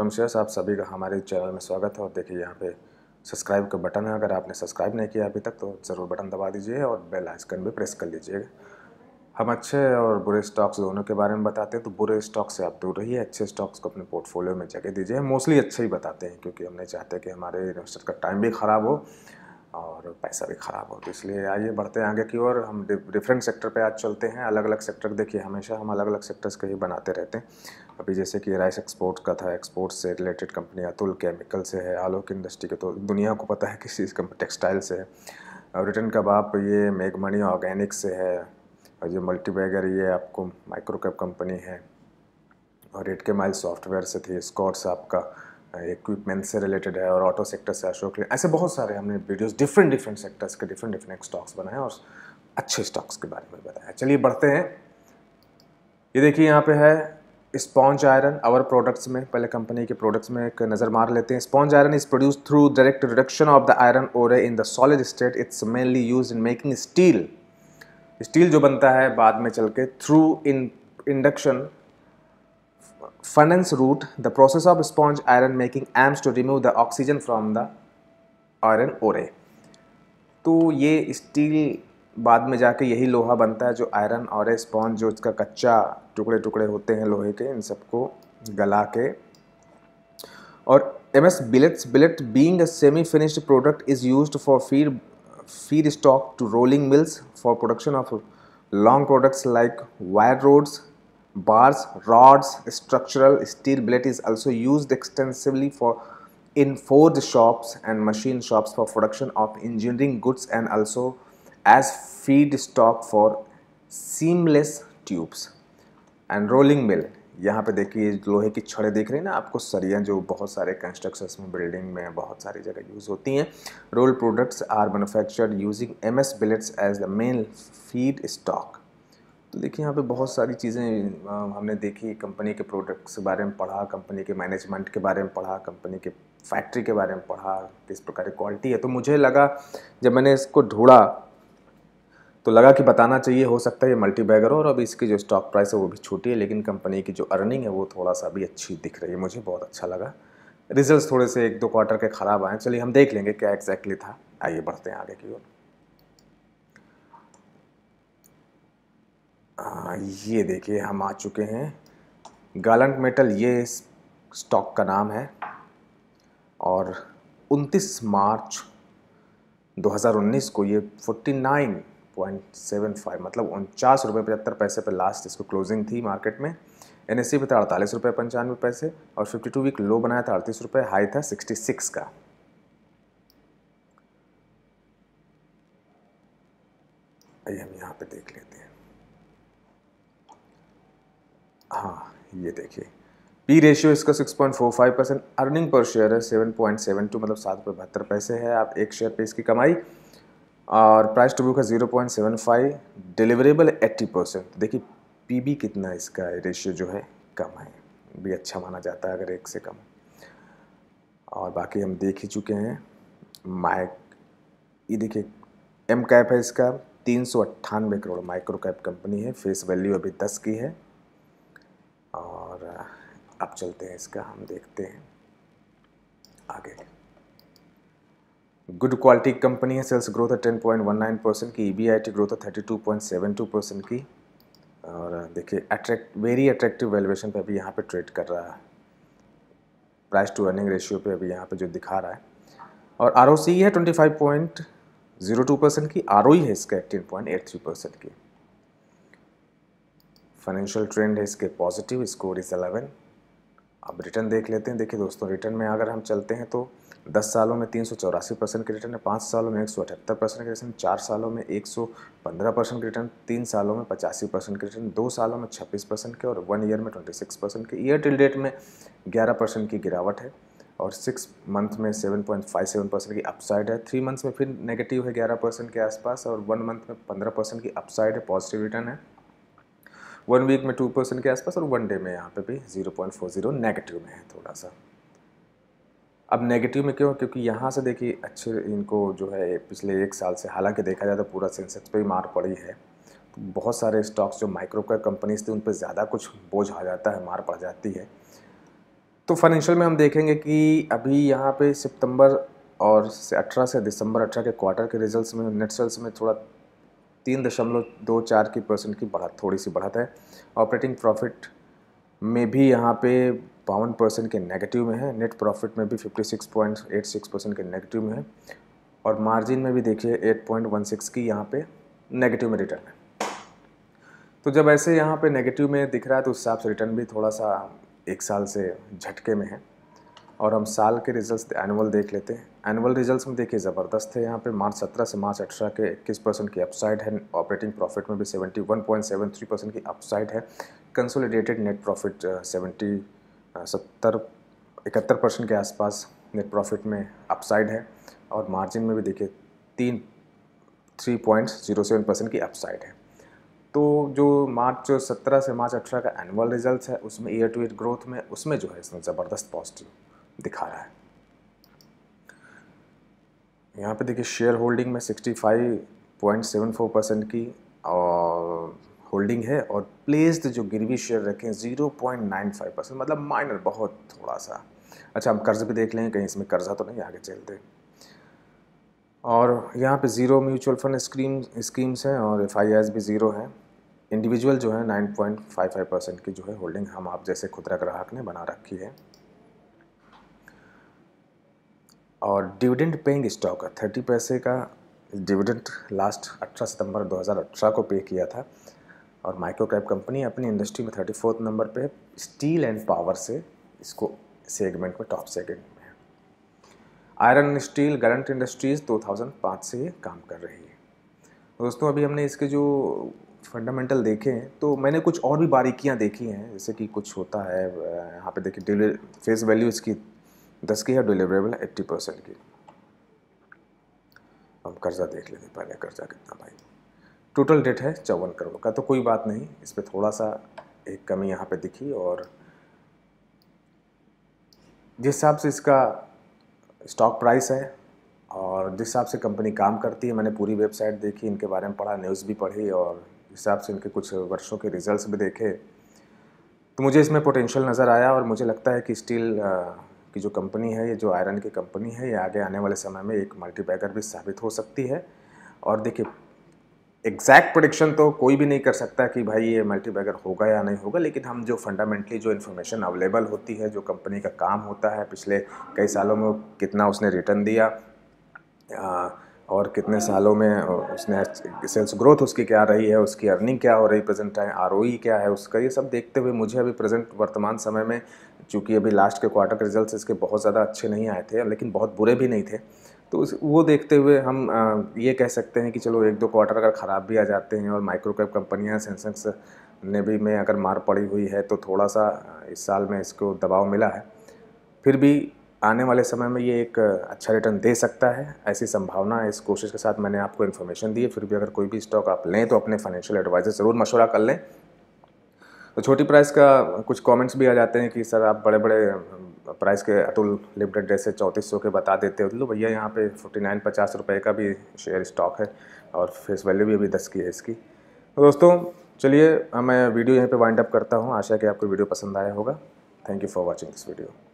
डोमशियर्स आप सभी का हमारे चैनल में स्वागत है और देखिए यहाँ पे सब्सक्राइब का बटन है अगर आपने सब्सक्राइब नहीं किया अभी तक तो ज़रूर बटन दबा दीजिए और बेल आइकन भी प्रेस कर लीजिएगा हम अच्छे और बुरे स्टॉक्स दोनों के बारे में बताते हैं तो बुरे स्टॉक्स से आप दूर रहिए अच्छे स्टॉक्स को अपने पोर्टफोलियो में जगह दीजिए मोस्टली अच्छे ही बताते हैं क्योंकि हमने चाहते हैं कि हमारे इन्वेस्टर का टाइम भी ख़राब हो और पैसा भी ख़राब हो तो इसलिए आइए बढ़ते हैं आगे की ओर हम डिफरेंट सेक्टर पे आज चलते हैं अलग अलग सेक्टर देखिए हमेशा हम अलग अलग सेक्टर्स के ही बनाते रहते हैं अभी जैसे कि राइस एक्सपोर्ट का था एक्सपोर्ट से रिलेटेड कंपनी अतुल केमिकल से है आलोक इंडस्ट्री के तो दुनिया को पता है किस चीज़ कंपनी टेक्सटाइल से है और रिटर्न कबाब ये मेघमणी ऑर्गेनिक से है और ये मल्टीबैगर ये आपको माइक्रोकैप कंपनी है और एट के माइल सॉफ्टवेयर से थी स्कॉट्स आपका इक्विपमेंट से रिलेटेड है और ऑटो सेक्टर से अशोक ऐसे बहुत सारे हमने वीडियोज डिफरेंट डिफरेंट सेक्टर्स के डिफरेंट डिफरेंट स्टॉक्स बनाए और अच्छे स्टॉक्स के बारे में बताया चलिए बढ़ते हैं ये देखिए यहाँ पे है स्पॉन्ज आयरन आवर प्रोडक्ट्स में पहले कंपनी के प्रोडक्ट्स में एक नज़र मार लेते हैं sponge iron is produce through direct reduction of the iron ore in the solid state it's mainly use in making steel steel जो बनता है बाद में चल के through in induction Funnels route, the process of sponge iron making amps to remove the oxygen from the iron ore तो ये steel बाद में जाके यही लोहा बनता है जो आयरन और स्पॉन्ज जो इसका कच्चा टुकड़े टुकड़े होते हैं लोहे के इन सबको गला के और M S billets billet being semi finished product is use for feed feed stock to rolling mills for production of long products like wire rods Bars, rods, structural steel billet is also used extensively for in forged shops and machine shops for production of engineering goods and also as feedstock for seamless tubes and rolling mill यहाँ पे देखिए लोहे की छड़े देख रहे हैं ना आपको सरिया जो बहुत सारे कंस्ट्रक्शंस में बिल्डिंग में बहुत सारी जगह यूज़ होती हैं roll products are manufactured using MS billets as the main feed stock तो देखिए यहाँ पे बहुत सारी चीज़ें हमने देखी कंपनी के प्रोडक्ट्स के बारे में पढ़ा कंपनी के मैनेजमेंट के बारे में पढ़ा कंपनी के फैक्ट्री के बारे में पढ़ा किस प्रकार की क्वालिटी है तो मुझे लगा जब मैंने इसको ढूंढा तो लगा कि बताना चाहिए हो सकता है ये मल्टी बैगर और अब इसकी जो स्टॉक प्राइस है वो भी छोटी है लेकिन कंपनी की जो अर्निंग है वो थोड़ा सा भी अच्छी दिख रही है मुझे बहुत अच्छा लगा रिजल्ट थोड़े से एक दो क्वार्टर के ख़राब आए चलिए हम देख लेंगे क्या एक्जैक्टली था आइए बढ़ते हैं आगे की ओर ये देखिए हम आ चुके हैं गालंट मेटल ये स्टॉक का नाम है और 29 मार्च 2019 को ये 49.75 मतलब उनचास रुपये पचहत्तर पैसे पर लास्ट इसको क्लोजिंग थी मार्केट में एन एस सी पर था अड़तालीस रुपये पंचानवे पैसे और 52 वीक लो बनाया था अड़तीस रुपये हाई था 66 का हम यहाँ पे देख लेते हाँ ये देखिए पी रेशियो इसका 6.45 परसेंट अर्निंग पर शेयर है 7.72 मतलब सात रुपये बहत्तर पैसे है आप एक शेयर पे इसकी कमाई और प्राइस टू बुक है 0.75 डिलीवरेबल 80 परसेंट देखिए पीबी कितना इसका रेशियो जो है कम है भी अच्छा माना जाता है अगर एक से कम और बाकी हम देख ही चुके हैं माइक ये देखिए एम कैप है इसका तीन करोड़ माइक्रो कैप कंपनी है फेस वैल्यू अभी दस की है अब चलते हैं इसका हम देखते हैं आगे गुड क्वालिटी कंपनी है सेल्स ग्रोथ है ten point one nine percent की E B I T growth है thirty two point seven two percent की और देखिए अट्रैक्ट वेरी अट्रैक्टिव वैल्यूएशन पे अभी यहाँ पे ट्रेड कर रहा है प्राइस टू अर्निंग रेशियो पे अभी यहाँ पे जो दिखा रहा है और आर है twenty five point zero two percent की आर e है इसका पॉइंट एट थ्री परसेंट की फाइनेंशियल ट्रेंड है इसके पॉजिटिव स्कोर इज अलेवन अब रिटर्न देख लेते हैं देखिए दोस्तों रिटर्न में अगर हम चलते हैं तो दस सालों में तीन सौ चौरासी परसेंट के रिटर्न है पाँच सालों में एक सौ अठहत्तर परसेंट के रिटर्न चार सालों में एक सौ पंद्रह परसेंट के रिटर्न तीन सालों में पचासी परसेंट के रिटर्न दो सालों में छब्बीस परसेंट के और वन ईयर में ट्वेंटी सिक्स परसेंट के ईयर टिल डेट में ग्यारह परसेंट की गिरावट है और सिक्स मंथ में seven point five seven percent की अपसाइड है थ्री मंथ्स में फिर नेगेटिव है ग्यारह परसेंट के आसपास और वन मंथ में पंद्रह परसेंट की अपसाइड है पॉजिटिव रिटर्न है वन वीक में टू परसेंट के आसपास और वन डे में यहाँ पे भी zero point four zero negative में है थोड़ा सा अब नेगेटिव में क्यों क्योंकि यहाँ से देखिए अच्छे इनको जो है पिछले एक साल से हालांकि देखा जाए तो पूरा सेंसेक्स पर ही मार पड़ी है तो बहुत सारे स्टॉक्स जो माइक्रो कैप कंपनीज थे उन पर ज़्यादा कुछ बोझ आ जाता है मार पड़ जाती है तो फाइनेंशियल में हम देखेंगे कि अभी यहाँ पे सितंबर और अठारह से दिसंबर अठारह के क्वार्टर के रिजल्ट्स में नेट सेल्स में थोड़ा तीन दशमलव दो चार की परसेंट की बढ़त थोड़ी सी बढ़त है ऑपरेटिंग प्रॉफिट में भी यहाँ पे बावन परसेंट के नेगेटिव में है नेट प्रॉफिट में भी fifty six point eight six percent के नेगेटिव में है और मार्जिन में भी देखिए एट पॉइंट वन सिक्स की यहाँ पे नेगेटिव में रिटर्न है तो जब ऐसे यहाँ पे नेगेटिव में दिख रहा है तो उस हिसाब से रिटर्न भी थोड़ा सा एक साल से झटके में है और हम साल के रिजल्ट्स एनुअल देख लेते हैं एनुअल रिजल्ट्स में देखिए ज़बरदस्त है यहाँ पे मार्च सत्रह से मार्च अठारह के इक्कीस परसेंट की अपसाइड है ऑपरेटिंग प्रॉफिट में भी seventy one point seven three percent की अपसाइड है कंसोलिडेटेड नेट प्रॉफिट सेवेंटी सत्तर इकहत्तर परसेंट के आसपास नेट प्रॉफिट में अपसाइड है और मार्जिन में भी देखिए तीन three point zero seven percent की अपसाइड है तो जो मार्च सत्रह से मार्च अठारह का एनुअल रिज़ल्ट है उसमें ईयर टू ईयर ग्रोथ में उसमें जो है इसमें ज़बरदस्त पॉजिटिव दिखा रहा है यहाँ पे देखिए शेयर होल्डिंग में 65.74 परसेंट की होल्डिंग है और प्लेस्ड जो गिरवी शेयर रखे हैं 0.95 परसेंट मतलब माइनर बहुत थोड़ा सा अच्छा हम कर्ज भी देख लें कहीं इसमें कर्जा तो नहीं आगे चलते और यहाँ पे zero mutual fund scheme schemes हैं और एफ भी ज़ीरो हैं इंडिविजुअल जो है 9.55 परसेंट की जो है होल्डिंग हम आप जैसे खुदरा ग्राहक ने बना रखी है और डिविडेंड पेइंग स्टॉक थर्टी पैसे का डिविडेंड लास्ट 18 सितंबर 2018 को पे किया था और कैप कंपनी अपनी इंडस्ट्री में थर्टी फोर्थ नंबर पे स्टील एंड पावर से इसको सेगमेंट में टॉप सेगमेंट में है आयरन स्टील करंट इंडस्ट्रीज़ 2005 से काम कर रही है दोस्तों अभी हमने इसके जो फंडामेंटल देखे हैं तो मैंने कुछ और भी बारीकियां देखी हैं जैसे कि कुछ होता है यहाँ पे देखिए फेस वैल्यू इसकी दस की है डिलीवरेबल एट्टी परसेंट की हम कर्जा देख लेते पहले कर्जा कितना भाई टोटल डेट है चौवन करोड़ का तो कोई बात नहीं इस पर थोड़ा सा एक कमी यहाँ पे दिखी और जिस हिसाब से इसका स्टॉक प्राइस है और जिस हिसाब से कंपनी काम करती है मैंने पूरी वेबसाइट देखी इनके बारे में पढ़ा न्यूज़ भी पढ़ी और जिस हिसाब से इनके कुछ वर्षों के रिजल्ट्स भी देखे तो मुझे इसमें पोटेंशियल नज़र आया और मुझे लगता है कि स्टील कि जो कंपनी है ये जो आयरन की कंपनी है ये आगे आने वाले समय में एक मल्टीबैगर भी साबित हो सकती है और देखिए एग्जैक्ट प्रडिक्शन तो कोई भी नहीं कर सकता कि भाई ये मल्टीबैगर होगा या नहीं होगा लेकिन हम जो फंडामेंटली जो इन्फॉर्मेशन अवेलेबल होती है जो कंपनी का काम होता है पिछले कई सालों में कितना उसने रिटर्न दिया आ, और कितने सालों में उसने सेल्स ग्रोथ उसकी क्या रही है उसकी अर्निंग क्या हो रही प्रेजेंट टाइम आर क्या है उसका ये सब देखते हुए मुझे अभी प्रेजेंट वर्तमान समय में चूँकि अभी लास्ट के क्वार्टर के रिजल्ट इसके बहुत ज़्यादा अच्छे नहीं आए थे लेकिन बहुत बुरे भी नहीं थे तो वो देखते हुए हम ये कह सकते हैं कि चलो एक दो क्वार्टर अगर ख़राब भी आ जाते हैं और माइक्रो कैप कंपनियाँ सेंसेक्स ने भी में अगर मार पड़ी हुई है तो थोड़ा सा इस साल में इसको दबाव मिला है फिर भी आने वाले समय में ये एक अच्छा रिटर्न दे सकता है ऐसी संभावना इस कोशिश के साथ मैंने आपको इन्फॉर्मेशन दी है फिर भी अगर कोई भी स्टॉक आप लें तो अपने फाइनेंशियल एडवाइज़र ज़रूर मशवरा कर लें तो छोटी प्राइस का कुछ कमेंट्स भी आ जाते हैं कि सर आप बड़े बड़े प्राइस के अतुल लिमिटेड जैसे चौंतीस सौ के बता देते हो तो भैया यहाँ पे फोर्टी नाइन पचास रुपये का भी शेयर स्टॉक है और फेस वैल्यू भी अभी दस की है इसकी तो दोस्तों चलिए मैं वीडियो यहीं पे वाइंड अप करता हूँ आशा है कि आपको वीडियो पसंद आया होगा thank you for watching this video